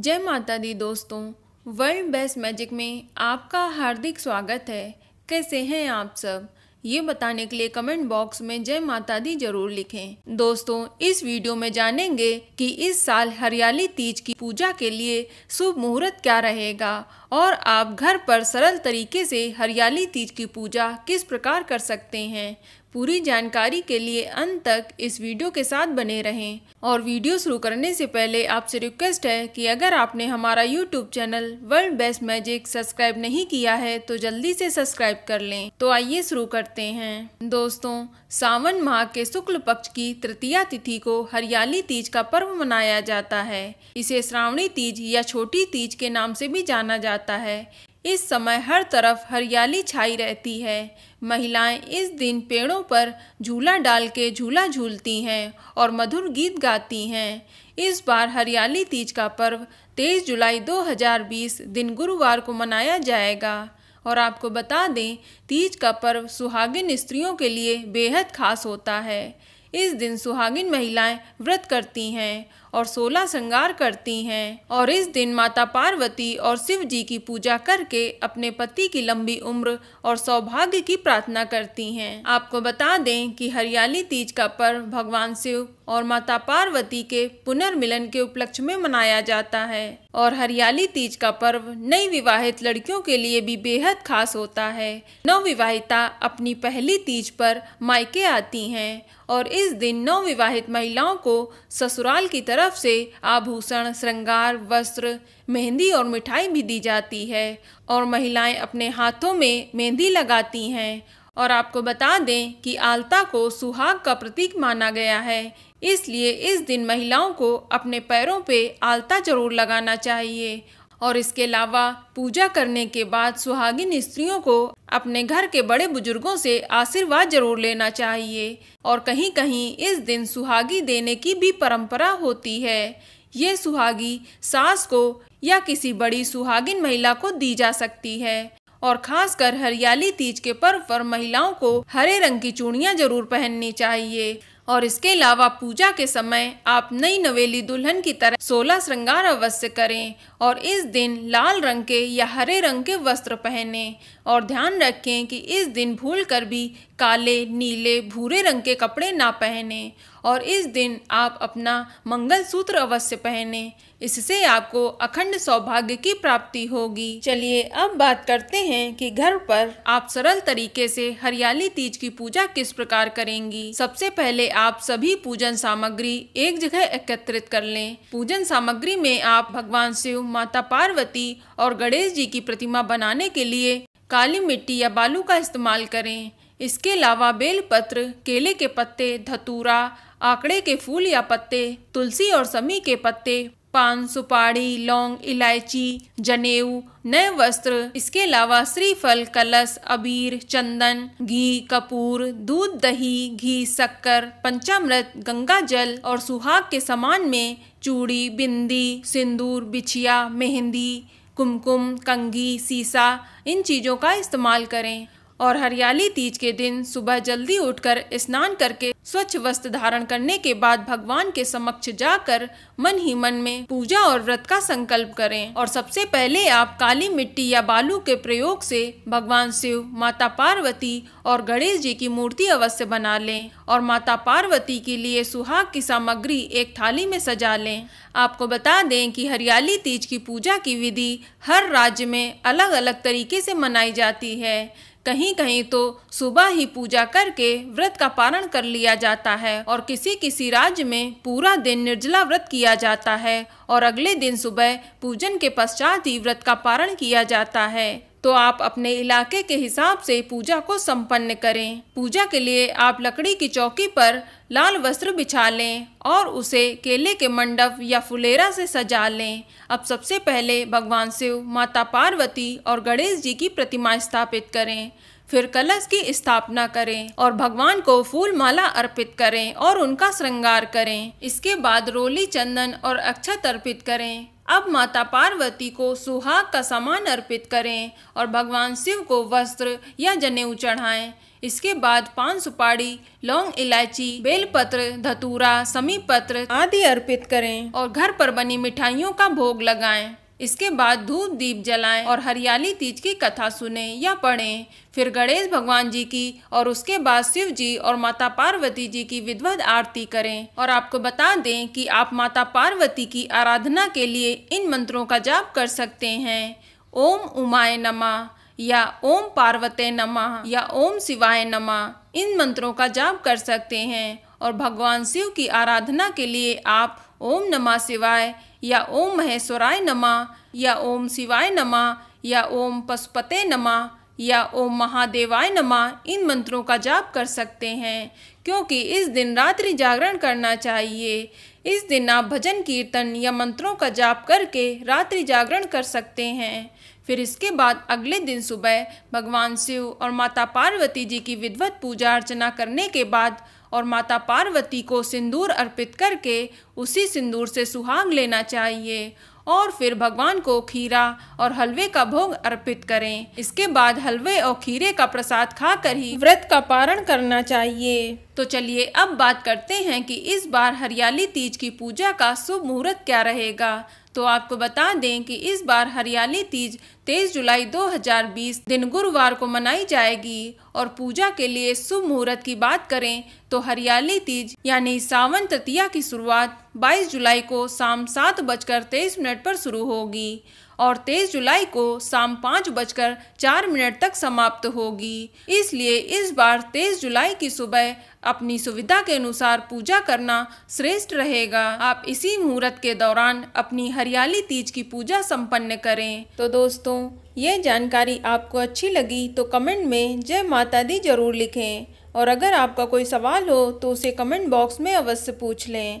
जय माता दी दोस्तों वर्ल्ड बेस्ट मैजिक में आपका हार्दिक स्वागत है कैसे हैं आप सब ये बताने के लिए कमेंट बॉक्स में जय माता दी जरूर लिखें दोस्तों इस वीडियो में जानेंगे कि इस साल हरियाली तीज की पूजा के लिए शुभ मुहूर्त क्या रहेगा और आप घर पर सरल तरीके से हरियाली तीज की पूजा किस प्रकार कर सकते हैं पूरी जानकारी के लिए अंत तक इस वीडियो के साथ बने रहें और वीडियो शुरू करने से पहले आपसे रिक्वेस्ट है कि अगर आपने हमारा YouTube channel World Best Magic subscribe नहीं किया है तो जल्दी से सब्सक्राइब कर लें तो आइए शुरू करते हैं दोस्तों सावन माह के शुक्ल पक्ष की तृतीया तिथि को हरियाली तीज का पर्व मनाया जाता है इसे श्रावणी तीज या छोटी तीज के नाम से भी जाना जाता है इस समय हर तरफ हरियाली छाई रहती है महिलाएं इस दिन पेड़ों पर झूला डाल के झूला झूलती हैं और मधुर गीत गाती हैं इस बार हरियाली तीज का पर्व 23 जुलाई 2020 दिन गुरुवार को मनाया जाएगा और आपको बता दें तीज का पर्व सुहागिन स्त्रियों के लिए बेहद खास होता है इस दिन सुहागिन महिलाएं व्रत करती हैं और सोलह श्रृंगार करती हैं और इस दिन माता पार्वती और शिव जी की पूजा करके अपने पति की लंबी उम्र और सौभाग्य की प्रार्थना करती हैं आपको बता दें कि हरियाली तीज का पर्व भगवान शिव और माता पार्वती के पुनर्मिलन के उपलक्ष्य में मनाया जाता है और हरियाली तीज का पर्व नई विवाहित लड़कियों के लिए भी बेहद खास होता है नवविवाहिता अपनी पहली तीज पर मायके आती हैं और इस दिन नवविवाहित महिलाओं को ससुराल की तरफ तरफ से आभूषण श्रृंगार वस्त्र मेहंदी और मिठाई भी दी जाती है और महिलाएं अपने हाथों में मेहंदी लगाती हैं और आपको बता दें कि आलता को सुहाग का प्रतीक माना गया है इसलिए इस दिन महिलाओं को अपने पैरों पे आलता जरूर लगाना चाहिए और इसके अलावा पूजा करने के बाद सुहागिन स्त्रियों को अपने घर के बड़े बुजुर्गों से आशीर्वाद जरूर लेना चाहिए और कहीं कहीं इस दिन सुहागी देने की भी परंपरा होती है ये सुहागी सास को या किसी बड़ी सुहागिन महिला को दी जा सकती है और खासकर हरियाली तीज के पर्व पर महिलाओं को हरे रंग की चूड़ियाँ जरूर पहननी चाहिए और इसके अलावा पूजा के समय आप नई नवेली दुल्हन की तरह सोलह श्रृंगार अवश्य करें और इस दिन लाल रंग के या हरे रंग के वस्त्र पहने और ध्यान रखें कि इस दिन भूल कर भी काले नीले भूरे रंग के कपड़े ना पहने और इस दिन आप अपना मंगलसूत्र अवश्य पहने इससे आपको अखंड सौभाग्य की प्राप्ति होगी चलिए अब बात करते हैं कि घर पर आप सरल तरीके से हरियाली तीज की पूजा किस प्रकार करेंगी सबसे पहले आप सभी पूजन सामग्री एक जगह एकत्रित कर लें पूजन सामग्री में आप भगवान शिव माता पार्वती और गणेश जी की प्रतिमा बनाने के लिए काली मिट्टी या बालू का इस्तेमाल करें इसके अलावा बेलपत्र केले के पत्ते धतूरा आंकड़े के फूल या पत्ते तुलसी और समी के पत्ते पान सुपारी लौंग इलायची जनेऊ नए वस्त्र इसके अलावा श्रीफल कलश अबीर चंदन घी कपूर दूध दही घी शक्कर पंचामृत गंगा जल और सुहाग के सामान में चूड़ी बिंदी सिंदूर बिछिया मेहंदी कुमकुम कंघी सीसा इन चीज़ों का इस्तेमाल करें और हरियाली तीज के दिन सुबह जल्दी उठकर स्नान करके स्वच्छ वस्त्र धारण करने के बाद भगवान के समक्ष जाकर मन ही मन में पूजा और व्रत का संकल्प करें और सबसे पहले आप काली मिट्टी या बालू के प्रयोग से भगवान शिव माता पार्वती और गणेश जी की मूर्ति अवश्य बना लें और माता पार्वती के लिए सुहाग की सामग्री एक थाली में सजा लें आपको बता दें कि हरियाली तीज की पूजा की विधि हर राज्य में अलग अलग तरीके से मनाई जाती है कहीं कहीं तो सुबह ही पूजा करके व्रत का पारण कर लिया जाता है और किसी किसी राज्य में पूरा दिन निर्जला व्रत किया जाता है और अगले दिन सुबह पूजन के पश्चात ही व्रत का पारण किया जाता है तो आप अपने इलाके के हिसाब से पूजा को संपन्न करें पूजा के लिए आप लकड़ी की चौकी पर लाल वस्त्र बिछा लें और उसे केले के मंडप या फुलेरा से सजा लें अब सबसे पहले भगवान शिव माता पार्वती और गणेश जी की प्रतिमा स्थापित करें फिर कलश की स्थापना करें और भगवान को फूल माला अर्पित करें और उनका श्रृंगार करें इसके बाद रोली चंदन और अक्षत अर्पित करें अब माता पार्वती को सुहाग का सामान अर्पित करें और भगवान शिव को वस्त्र या जनेऊ चढ़ाएं इसके बाद पान सुपारी लौंग इलायची बेलपत्र धतूरा समीपत्र आदि अर्पित करें और घर पर बनी मिठाइयों का भोग लगाएं इसके बाद धूप दीप जलाएं और हरियाली तीज की कथा सुनें या पढ़ें फिर गणेश भगवान जी की और उसके बाद शिव जी और माता पार्वती जी की विधवत आरती करें और आपको बता दें कि आप माता पार्वती की आराधना के लिए इन मंत्रों का जाप कर सकते हैं ओम उमाय नमा या ओम पार्वते नमा या ओम शिवाय नमा इन मंत्रों का जाप कर सकते हैं और भगवान शिव की आराधना के लिए आप ओम नमः शिवाय या ओम महेश्वराय नमा या ओम शिवाय नमा या ओम पशुपते नमा या ओम महादेवाय नमा इन मंत्रों का जाप कर सकते हैं क्योंकि इस दिन रात्रि जागरण करना चाहिए इस दिन आप भजन कीर्तन या मंत्रों का जाप करके रात्रि जागरण कर सकते हैं फिर इसके बाद अगले दिन सुबह भगवान शिव और माता पार्वती जी की विधवत पूजा अर्चना करने के बाद और माता पार्वती को सिंदूर अर्पित करके उसी सिंदूर से सुहाग लेना चाहिए और फिर भगवान को खीरा और हलवे का भोग अर्पित करें इसके बाद हलवे और खीरे का प्रसाद खाकर ही व्रत का पारण करना चाहिए तो चलिए अब बात करते हैं कि इस बार हरियाली तीज की पूजा का शुभ मुहूर्त क्या रहेगा तो आपको बता दें कि इस बार हरियाली तीज 23 जुलाई 2020 दिन गुरुवार को मनाई जाएगी और पूजा के लिए शुभ मुहूर्त की बात करें तो हरियाली तीज यानी सावन तृतीया की शुरुआत 22 जुलाई को शाम सात बजकर तेईस मिनट पर शुरू होगी और 23 जुलाई को शाम पाँच बजकर चार मिनट तक समाप्त होगी इसलिए इस बार 23 जुलाई की सुबह अपनी सुविधा के अनुसार पूजा करना श्रेष्ठ रहेगा आप इसी मुहूर्त के दौरान अपनी हरियाली तीज की पूजा संपन्न करें तो दोस्तों ये जानकारी आपको अच्छी लगी तो कमेंट में जय माता दी जरूर लिखें और अगर आपका कोई सवाल हो तो उसे कमेंट बॉक्स में अवश्य पूछ लें